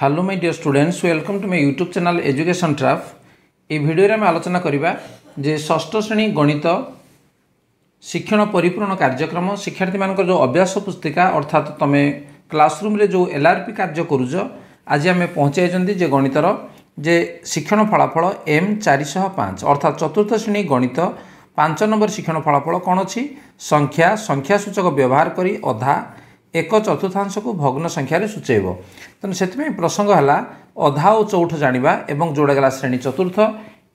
hello my dear students welcome to my YouTube channel education ଟ୍ରାଫ୍ এই ভিডিওରେ ଆମେ ଆଲୋଚନା କରିବା ଯେ ଷଷ୍ଠ ଶ୍ରେଣୀ ଗଣିତ ଶିକ୍ଷଣ ପରିପୂରଣ କାର୍ଯ୍ୟକ୍ରମ ଶିକ୍ଷାର୍ଥୀମାନଙ୍କର ଯେଉଁ ଅଭ୍ୟାସ ପୁସ୍ତିକା ଅର୍ଥାତ୍ ତୁମେ କ୍ଲାସରୁମ୍ରେ ଯେଉଁ ଏଲ୍ ଆର୍ ପି କାର୍ଯ୍ୟ କରୁଛ ଆଜି ଆମେ ପହଞ୍ଚାଇଛନ୍ତି ଯେ ଗଣିତର ଯେ ଶିକ୍ଷଣ ଫଳାଫଳ ଏମ୍ ଚାରିଶହ ପାଞ୍ଚ ଅର୍ଥାତ୍ ଚତୁର୍ଥ ଶ୍ରେଣୀ ଗଣିତ ପାଞ୍ଚ ନମ୍ବର ଶିକ୍ଷଣ ଫଳାଫଳ କ'ଣ ଅଛି ସଂଖ୍ୟା ସଂଖ୍ୟାସୂଚକ ବ୍ୟବହାର କରି ଅଧା ଏକ ଚତୁର୍ଥାଂଶକୁ ଭଗ୍ନ ସଂଖ୍ୟାରେ ସୂଚାଇବ ତେଣୁ ସେଥିପାଇଁ ପ୍ରସଙ୍ଗ ହେଲା ଅଧା ଓ ଚଉଠ ଜାଣିବା ଏବଂ ଯେଉଁଟା ଗଲା ଶ୍ରେଣୀ ଚତୁର୍ଥ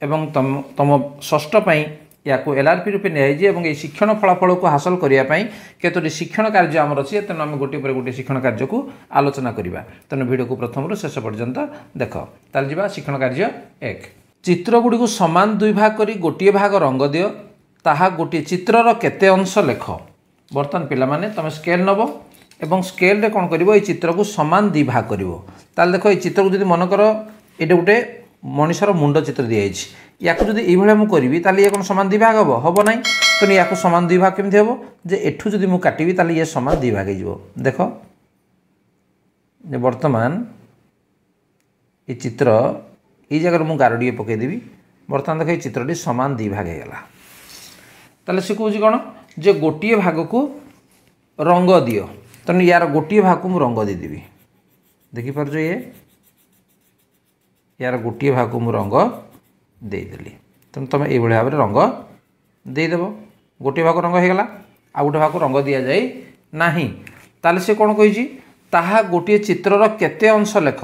ଏବଂ ତମ ତମ ଷଷ୍ଠ ପାଇଁ ଏହାକୁ ଏଲ୍ ଆର୍ ପି ରୂପେ ନିଆଯାଇଛି ଏବଂ ଏହି ଶିକ୍ଷଣ ଫଳାଫଳକୁ ହାସଲ କରିବା ପାଇଁ କେତୋଟି ଶିକ୍ଷଣ କାର୍ଯ୍ୟ ଆମର ଅଛି ତେଣୁ ଆମେ ଗୋଟିଏ ପରେ ଗୋଟିଏ ଶିକ୍ଷଣ କାର୍ଯ୍ୟକୁ ଆଲୋଚନା କରିବା ତେଣୁ ଭିଡ଼ିଓକୁ ପ୍ରଥମରୁ ଶେଷ ପର୍ଯ୍ୟନ୍ତ ଦେଖ ତାହେଲେ ଯିବା ଶିକ୍ଷଣ କାର୍ଯ୍ୟ ଏକ ଚିତ୍ରଗୁଡ଼ିକୁ ସମାନ ଦୁଇ ଭାଗ କରି ଗୋଟିଏ ଭାଗ ରଙ୍ଗ ଦିଅ ତାହା ଗୋଟିଏ ଚିତ୍ରର କେତେ ଅଂଶ ଲେଖ ବର୍ତ୍ତମାନ ପିଲାମାନେ ତୁମେ ସ୍କେଲ୍ ନେବ ଏବଂ ସ୍କେଲରେ କ'ଣ କରିବ ଏଇ ଚିତ୍ରକୁ ସମାନ ଦୁଇ ଭାଗ କରିବ ତାହେଲେ ଦେଖ ଏଇ ଚିତ୍ରକୁ ଯଦି ମନେକର ଏଇଟା ଗୋଟେ ମଣିଷର ମୁଣ୍ଡ ଚିତ୍ର ଦିଆଯାଇଛି ୟାକୁ ଯଦି ଏଇଭଳିଆ ମୁଁ କରିବି ତାହେଲେ ଇଏ କ'ଣ ସମାନ ଦୁଇ ଭାଗ ହେବ ହେବ ନାହିଁ ତେଣୁ ୟାକୁ ସମାନ ଦୁଇ ଭାଗ କେମିତି ହେବ ଯେ ଏଠୁ ଯଦି ମୁଁ କାଟିବି ତାହେଲେ ଇଏ ସମାନ ଦୁଇ ଭାଗ ହେଇଯିବ ଦେଖ ଯେ ବର୍ତ୍ତମାନ ଏ ଚିତ୍ର ଏଇ ଜାଗାରେ ମୁଁ ଗାର ଟିକେ ପକାଇଦେବି ବର୍ତ୍ତମାନ ଦେଖ ଏଇ ଚିତ୍ରଟି ସମାନ ଦୁଇ ଭାଗ ହେଇଗଲା ତାହେଲେ ସେ କହୁଛି କ'ଣ ଯେ ଗୋଟିଏ ଭାଗକୁ ରଙ୍ଗ ଦିଅ তেমন ইয়ার গোটিয়ে ভাগু মু রঙ দিদেবি দেখিপারছ ইয়ে ইয়ার গোটিয়ে ভাগু মু রঙ ଦେଇଦେଲି ତେଣୁ ତୁମେ ଏଇଭଳି ଭାବରେ ରଙ୍ଗ ଦେଇଦେବ ଗୋଟିଏ ଭାଗ ରଙ୍ଗ ହୋଇଗଲା ଆଉ ଗୋଟେ ଭାଗକୁ ରଙ୍ଗ ଦିଆଯାଇ ନାହିଁ ତାହେଲେ ସେ କ'ଣ କହିଛି ତାହା ଗୋଟିଏ ଚିତ୍ରର କେତେ ଅଂଶ ଲେଖ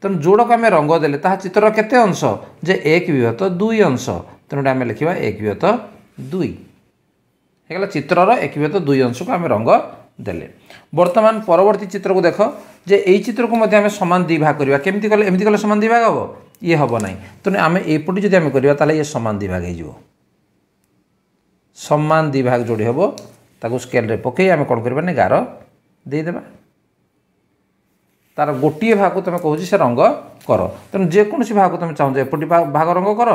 ତେଣୁ ଯେଉଁଟାକୁ ଆମେ ରଙ୍ଗ ଦେଲେ ତାହା ଚିତ୍ରର କେତେ ଅଂଶ ଯେ ଏକ ବିହତ ଦୁଇ ଅଂଶ ତେଣୁ ଆମେ ଲେଖିବା ଏକ ବିହତ ଦୁଇ ହେଇଗଲା ଚିତ୍ରର ଏକ ବିହତ ଦୁଇ ଅଂଶକୁ ଆମେ ରଙ୍ଗ দেলে বর্তমান পরবর্তী চিত্রকু দেখ যে এই চিত্রক মধ্যে আমি সমান দুই ভাগ করা কমিটি কলে এমতি কলে সমান দুই ভাগ হব ইয়ে হব না তেমনি আমি এইপটি যদি আমি করা তাহলে ইয়ে সমান দুই ভাগ হয়ে সমান দুই ভাগ যোড়ি হব তাকে স্কেলরে পকাই আমি কম করবা না গার দিয়ে দেবা তার গোটিয়ে ভাগ তুমি কৌছি সে রঙ কর তেমন যেকোন ভাগ তুমি চাহুছ এপটি ভাগ রঙ কর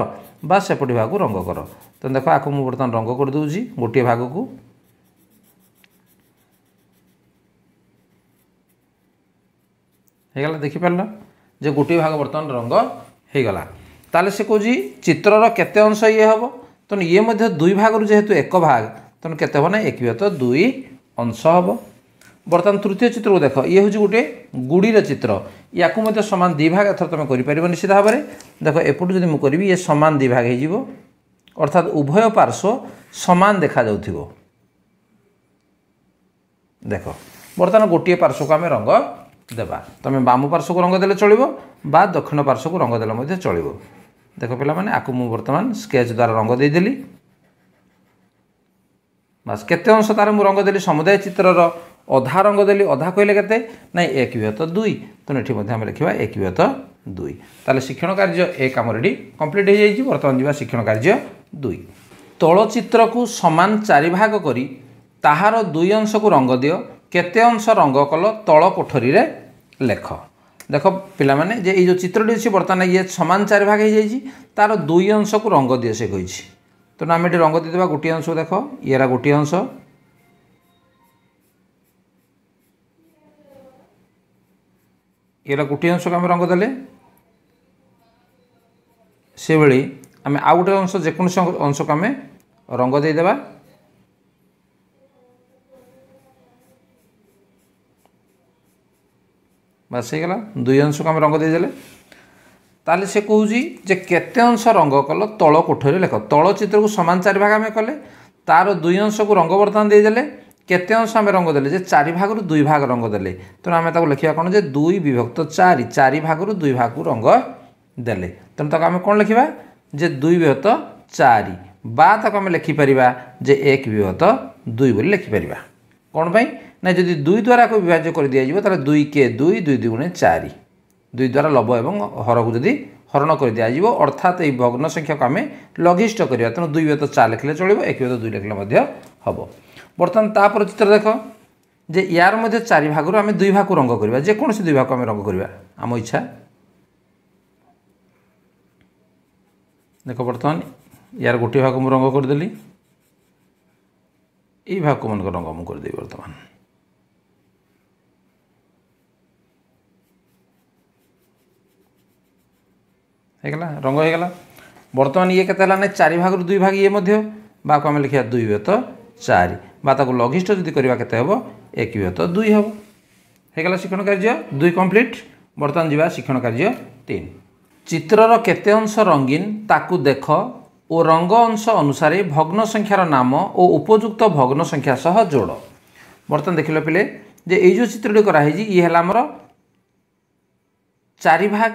বা সেপটি ভাগ রঙ কর তেমন দেখ আকু মু বর্তমান রঙ করে দেছি গোটিয়ে ভাগকে ହେଇଗଲା ଦେଖିପାରିଲ ଯେ ଗୋଟିଏ ଭାଗ ବର୍ତ୍ତମାନ ରଙ୍ଗ ହେଇଗଲା ତାହେଲେ ସେ କହୁଛି ଚିତ୍ରର କେତେ ଅଂଶ ଇଏ ହେବ ତେଣୁ ଇଏ ମଧ୍ୟ ଦୁଇ ଭାଗରୁ ଯେହେତୁ ଏକ ଭାଗ ତେଣୁ କେତେ ହେବ ନା ଏକ ବ୍ୟତ ଦୁଇ ଅଂଶ ହେବ ବର୍ତ୍ତମାନ ତୃତୀୟ ଚିତ୍ରକୁ ଦେଖ ଇଏ ହେଉଛି ଗୋଟିଏ ଗୁଡ଼ିର ଚିତ୍ର ୟାକୁ ମଧ୍ୟ ସମାନ ଦୁଇ ଭାଗ ଏଥର ତୁମେ କରିପାରିବ ନିଶ୍ଚିତ ଭାବରେ ଦେଖ ଏପଟୁ ଯଦି ମୁଁ କରିବି ଇଏ ସମାନ ଦୁଇ ଭାଗ ହେଇଯିବ ଅର୍ଥାତ୍ ଉଭୟ ପାର୍ଶ୍ୱ ସମାନ ଦେଖାଯାଉଥିବ ଦେଖ ବର୍ତ୍ତମାନ ଗୋଟିଏ ପାର୍ଶ୍ୱକୁ ଆମେ ରଙ୍ଗ ଦେବା ତୁମେ ବାମ ପାର୍ଶ୍ୱକୁ ରଙ୍ଗ ଦେଲେ ଚଳିବ ବା ଦକ୍ଷିଣ ପାର୍ଶ୍ୱକୁ ରଙ୍ଗ ଦେଲେ ମଧ୍ୟ ଚଳିବ ଦେଖ ପିଲାମାନେ ଆକୁ ମୁଁ ବର୍ତ୍ତମାନ ସ୍କେଚ୍ ଦ୍ୱାରା ରଙ୍ଗ ଦେଇଦେଲି ବାସ୍ କେତେ ଅଂଶ ତା'ର ମୁଁ ରଙ୍ଗ ଦେଲି ସମୁଦାୟ ଚିତ୍ରର ଅଧା ରଙ୍ଗ ଦେଲି ଅଧା କହିଲେ କେତେ ନାଇଁ ଏକ ବିହତ ଦୁଇ ତେଣୁ ଏଠି ମଧ୍ୟ ଆମେ ଲେଖିବା ଏକ ବିହତ ଦୁଇ ତାହେଲେ ଶିକ୍ଷଣ କାର୍ଯ୍ୟ ଏ କାମରେଡ଼ି କମ୍ପ୍ଲିଟ୍ ହୋଇଯାଇଛି ବର୍ତ୍ତମାନ ଯିବା ଶିକ୍ଷଣ କାର୍ଯ୍ୟ ଦୁଇ ତଳ ଚିତ୍ରକୁ ସମାନ ଚାରିଭାଗ କରି ତାହାର ଦୁଇ ଅଂଶକୁ ରଙ୍ଗ ଦିଅ କେତେ ଅଂଶ ରଙ୍ଗ କଲ ତଳ କୋଠରୀରେ ଲେଖ ଦେଖ ପିଲାମାନେ ଯେ ଏଇ ଯେଉଁ ଚିତ୍ରଟି ଅଛି ବର୍ତ୍ତମାନ ଇଏ ସମାନ ଚାରି ଭାଗ ହୋଇଯାଇଛି ତା'ର ଦୁଇ ଅଂଶକୁ ରଙ୍ଗ ଦିଅ ସେ କହିଛି ତେଣୁ ଆମେ ଏଠି ରଙ୍ଗ ଦେଇଦେବା ଗୋଟିଏ ଅଂଶକୁ ଦେଖ ଇଏରା ଗୋଟିଏ ଅଂଶ ଇଏରା ଗୋଟିଏ ଅଂଶକୁ ଆମେ ରଙ୍ଗ ଦେଲେ ସେଭଳି ଆମେ ଆଉ ଗୋଟେ ଅଂଶ ଯେକୌଣସି ଅଂଶକୁ ଆମେ ରଙ୍ଗ ଦେଇଦେବା ବାସ୍ ହେଇଗଲା ଦୁଇ ଅଂଶକୁ ଆମେ ରଙ୍ଗ ଦେଇଦେଲେ ତାହେଲେ ସେ କହୁଛି ଯେ କେତେ ଅଂଶ ରଙ୍ଗ କଲ ତଳ କୋଠରୀରେ ଲେଖ ତଳ ଚିତ୍ରକୁ ସମାନ ଚାରି ଭାଗ ଆମେ କଲେ ତା'ର ଦୁଇ ଅଂଶକୁ ରଙ୍ଗ ବର୍ତ୍ତମାନ ଦେଇଦେଲେ କେତେ ଅଂଶ ଆମେ ରଙ୍ଗ ଦେଲେ ଯେ ଚାରି ଭାଗରୁ ଦୁଇ ଭାଗ ରଙ୍ଗ ଦେଲେ ତେଣୁ ଆମେ ତାକୁ ଲେଖିବା କ'ଣ ଯେ ଦୁଇ ବିଭକ୍ତ ଚାରି ଚାରି ଭାଗରୁ ଦୁଇ ଭାଗକୁ ରଙ୍ଗ ଦେଲେ ତେଣୁ ତାକୁ ଆମେ କ'ଣ ଲେଖିବା ଯେ ଦୁଇ ବିଭକ୍ତ ଚାରି ବା ତାକୁ ଆମେ ଲେଖିପାରିବା ଯେ ଏକ ବିଭକ୍ତ ଦୁଇ ବୋଲି ଲେଖିପାରିବା କ'ଣ ପାଇଁ ନା ଯଦି ଦୁଇ ଦ୍ୱାରାକୁ ବିଭାଜ୍ୟ କରିଦିଆଯିବ ତାହେଲେ ଦୁଇ କେ ଦୁଇ ଦୁଇ ଦୁଇଗୁଣେ ଚାରି ଦୁଇ ଦ୍ୱାରା ଲବ ଏବଂ ହରକୁ ଯଦି ହରଣ କରିଦିଆଯିବ ଅର୍ଥାତ୍ ଏହି ଭଗ୍ନ ସଂଖ୍ୟାକୁ ଆମେ ଲଘିଷ୍ଠ କରିବା ତେଣୁ ଦୁଇ ବ୍ୟତ ଚାରି ଲେଖିଲେ ଚଳିବ ଏକ ବ୍ୟତ ଦୁଇ ଲେଖିଲେ ମଧ୍ୟ ହେବ ବର୍ତ୍ତମାନ ତା'ପରେ ଚିତ୍ର ଦେଖ ଯେ ୟାର ମଧ୍ୟ ଚାରି ଭାଗରୁ ଆମେ ଦୁଇ ଭାଗକୁ ରଙ୍ଗ କରିବା ଯେକୌଣସି ଦୁଇ ଭାଗକୁ ଆମେ ରଙ୍ଗ କରିବା ଆମ ଇଚ୍ଛା ଦେଖ ବର୍ତ୍ତମାନ ୟାର ଗୋଟିଏ ଭାଗ ମୁଁ ରଙ୍ଗ କରିଦେଲି এই ভাগ্য মনে করেন গম করে দিই বর্তমান হয়েগলা রঙ হয়ে গেল বর্তমান ইয়ে কেতে হলানে চারি ভাগর দুই ভাগ ইয়ে মধ্যে বা আমি লিখিবা দুই বেত চারি বা তাকে লঘিষ্ঠ যদি করা কেতে হব এক বেত দুই হব হয়ে গেল শিক্ষণ কার্য দুই কমপ্লিট বর্তমান যা শিক্ষণ কার্য তিন চিত্রর কেতে অংশ রঙিন তাকু দেখ ও রঙ্গ অংশ অনুসারে ভগ্ন সংখ্যার নাম ও উপযুক্ত ভগ্ন সংখ্যা সহ যোড় বর্তমান দেখিল পিলে যে এই যে চিত্রটি করা হয়েছি ইয়ে হল আমার চারি ভাগ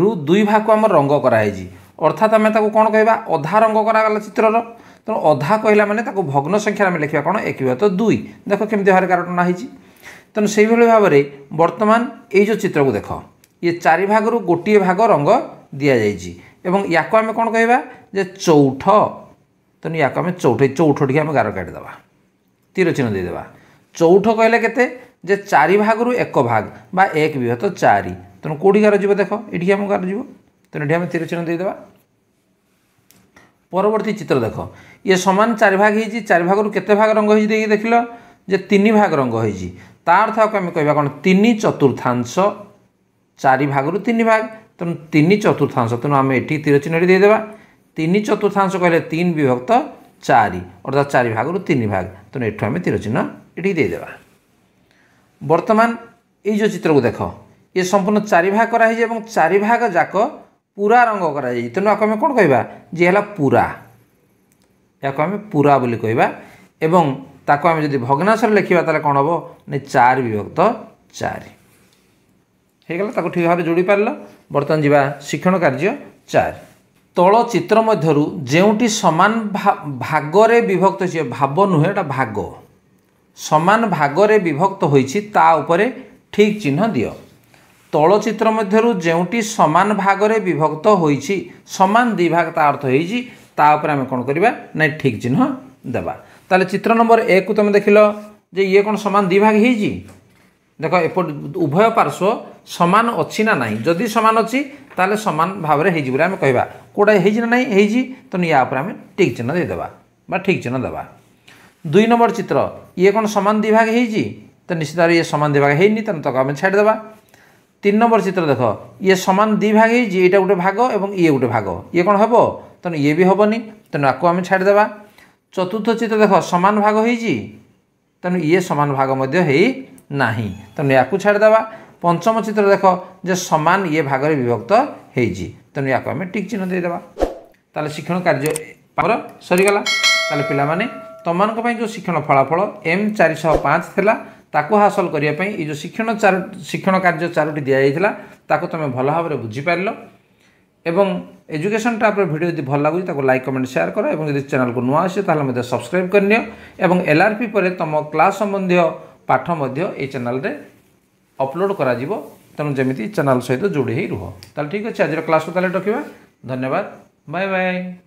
রু দুই ভাগ আমার রঙ্গ করা হয়েছি অর্থাৎ আমি তাকে কোণ কহবা অধা রঙ্গ করা গেল চিত্রর তেমন অধা কহিলা মানে তাকে ভগ্ন সংখ্যার আমি লেখা কোণ একই তো দুই দেখো কেমি হরে কারণ হয়েছি তেমন সেইভাবে ভাবে বর্তমান এই যে চিত্রক দেখ ইয়ে চারি ভাগর গোটিয়ে ভাগ রঙ্গ দিয়াযাইছি এবং ୟାକୁ ଆମେ କ'ଣ କହିବା ଯେ ଚୌଠ ତେଣୁ ୟାକୁ ଆମେ ଚୌଠେଇ ଚୌଠଟିକି ଆମେ ଗାର କାଟିଦେବା ତୀର ଚିହ୍ନ ଦେଇଦେବା ଚୌଠ କହିଲେ କେତେ ଯେ ଚାରି ଭାଗରୁ ଏକ ଭାଗ ବା ଏକ ବିହତ ଚାରି ତେଣୁ କେଉଁଠି ଗାର ଯିବ ଦେଖ ଏଠିକି ଆମ ଗାର ଯିବ ତେଣୁ ଏଠି ଆମେ ତୀର ଚିହ୍ନ ଦେଇଦେବା ପରବର୍ତ୍ତୀ ଚିତ୍ର ଦେଖ ଇଏ ସମାନ ଚାରି ଭାଗ ହେଇଛି ଚାରି ଭାଗରୁ କେତେ ଭାଗ ରଙ୍ଗ ହେଇଛି ଦେଇକି ଦେଖିଲ ଯେ ତିନି ଭାଗ ରଙ୍ଗ ହେଇଛି ତା ଅର୍ଥ ଆମେ କହିବା କ'ଣ ତିନି ଚତୁର୍ଥାଂଶ ଚାରି ଭାଗରୁ ତିନି ଭାଗ ତେଣୁ ତିନି ଚତୁର୍ଥାଂଶ ତେଣୁ ଆମେ ଏଠି ତୀର ଚିହ୍ନଟି ଦେଇଦେବା ତିନି ଚତୁର୍ଥାଂଶ କହିଲେ ତିନି ବିଭକ୍ତ ଚାରି ଅର୍ଥାৎ ଚାରି ଭାଗରୁ ତିନି ଭାଗ ତେଣୁ ଏଠୁ ଆମେ ତୀର ଚିହ୍ନ ଏଠି ଦେଇଦେବା ବର୍ତ୍ତମାନ ଏଇ ଯେଉଁ ଚିତ୍ରକୁ ଦେଖ ଏ ସମ୍ପୂର୍ଣ୍ଣ ଚାରି ଭାଗ କରାହେଇଛି ଏବଂ ଚାରି ଭାଗ ଯାକ ପୁରା ରଙ୍ଗ କରାଯାଇଛି ତେଣୁ ଆକୁ ଆମେ କ'ଣ କହିବା ଯେ ହେଲା ପୁରା ଏହାକୁ ଆମେ ପୁରା ବୋଲି କହିବା ଏବଂ ତାକୁ ଆମେ ଯଦି ଭଗ୍ନାଂଶରେ ଲେଖିବା ତାହେଲେ କ'ଣ ହେବ ନା ଚାରି ବିଭକ୍ତ ଚାରି ହେଇଗଲା ତାକୁ ଠିକ୍ ଭାବରେ ଯୋଡ଼ି ପାରିଲ ବର୍ତ୍ତମାନ ଯିବା ଶିକ୍ଷଣ କାର୍ଯ୍ୟ ଚାରି ତଳ ଚିତ୍ର ମଧ୍ୟରୁ ଯେଉଁଟି ସମାନ ଭାଗରେ ବିଭକ୍ତ ଅଛି ଭାବ ନୁହେଁ ଏଇଟା ଭାଗ ସମାନ ଭାଗରେ ବିଭକ୍ତ ହୋଇଛି ତା ଉପରେ ଠିକ୍ ଚିହ୍ନ ଦିଅ ତଳ ଚିତ୍ର ମଧ୍ୟରୁ ଯେଉଁଟି ସମାନ ଭାଗରେ ବିଭକ୍ତ ହୋଇଛି ସମାନ ଦୁଇ ଭାଗ ତା ଅର୍ଥ ହେଇଛି ତା ଉପରେ ଆମେ କ'ଣ କରିବା ନାଇଁ ଠିକ୍ ଚିହ୍ନ ଦେବା ତାହେଲେ ଚିତ୍ର ନମ୍ବର ଏକକୁ ତୁମେ ଦେଖିଲ ଯେ ଇଏ କ'ଣ ସମାନ ଦୁଇ ଭାଗ ହେଇଛି ଦେଖ ଏପଟ ଉଭୟ ପାର୍ଶ୍ୱ ସମାନ ଅଛି ନା ନାହିଁ ଯଦି ସମାନ ଅଛି ତାହେଲେ ସମାନ ଭାବରେ ହେଇଛି ବୋଲି ଆମେ କହିବା କେଉଁଟା ହେଇଛି ନା ନାହିଁ ହେଇଛି ତେଣୁ ୟା ଉପରେ ଆମେ ଠିକ୍ ଚିହ୍ନ ଦେଇଦେବା ବା ଠିକ୍ ଚିହ୍ନ ଦେବା ଦୁଇ ନମ୍ବର ଚିତ୍ର ଇଏ କ'ଣ ସମାନ ଦୁଇ ଭାଗ ହେଇଛି ତ ନିଶ୍ଚିତ ଭାବରେ ଇଏ ସମାନ ଦୁଇ ଭାଗ ହେଇନି ତେଣୁ ତାକୁ ଆମେ ଛାଡ଼ିଦେବା ତିନି নম্বর চিত্র দেখ ইয়ে সমান দুই ভাগ হয়েছি এইটা গোটে ভাগ এবং ইয়ে গোটে ভাগ ইয়ে কোণ হব তেমন ইয়ে বি হবনি তেমন আকু আমি ছাড়িদেবা চতুর্থ চিত্র দেখ সমান ভাগ হয়েছি তেমন ইয়ে সমান ভাগ মধ্যে হয়ে না তেমন আকু ছাড়িদেবা পঞ্চম চিত্র দেখ যে সমান ইয়ে ভাগরে বিভক্ত হয়েছি তেমন ইয়াকে আমি টিক চিহ্ন দিয়েদেবা তাহলে শিক্ষণ কার্য ଆମର ସରିଗଲା ତାହେଲେ ପିଲାମାନେ ତମମାନଙ୍କ ପାଇଁ ଯେଉଁ ଶିକ୍ଷଣ ଫଳାଫଳ ଏମ୍ ଚାରିଶହ ପାଞ୍ଚ ଥିଲା ତାକୁ ହାସଲ କରିବା ପାଇଁ ଏଇ ଯେଉଁ ଶିକ୍ଷଣ ଚାରୋ ଶିକ୍ଷଣ କାର୍ଯ୍ୟ ଚାରୋଟି ଦିଆଯାଇଥିଲା ତାକୁ ତୁମେ ଭଲ ଭାବରେ ବୁଝିପାରିଲ ଏବଂ ଏଜୁକେସନ୍ ଟ୍ରାପ୍ର ଭିଡ଼ିଓ ଯଦି ଭଲ ଲାଗୁଛି ତାକୁ ଲାଇକ୍ କମେଣ୍ଟ ସେୟାର କର ଏବଂ ଯଦି ଚ୍ୟାନେଲକୁ ନୂଆ ଆସିବ ତାହେଲେ ମଧ୍ୟ ସବସ୍କ୍ରାଇବ୍ କରିନିଅ ଏବଂ ଏଲ୍ଆର୍ପି ପରେ ତୁମ କ୍ଲାସ୍ ସମ୍ବନ୍ଧୀୟ ପାଠ ମଧ୍ୟ ଏଇ ଚ୍ୟାନେଲରେ अपलोड करेणु जमी चेल सहित जोड़ी ही रुह ठीक अच्छे आज क्लास को तेल रखा धन्यवाद बाय बाय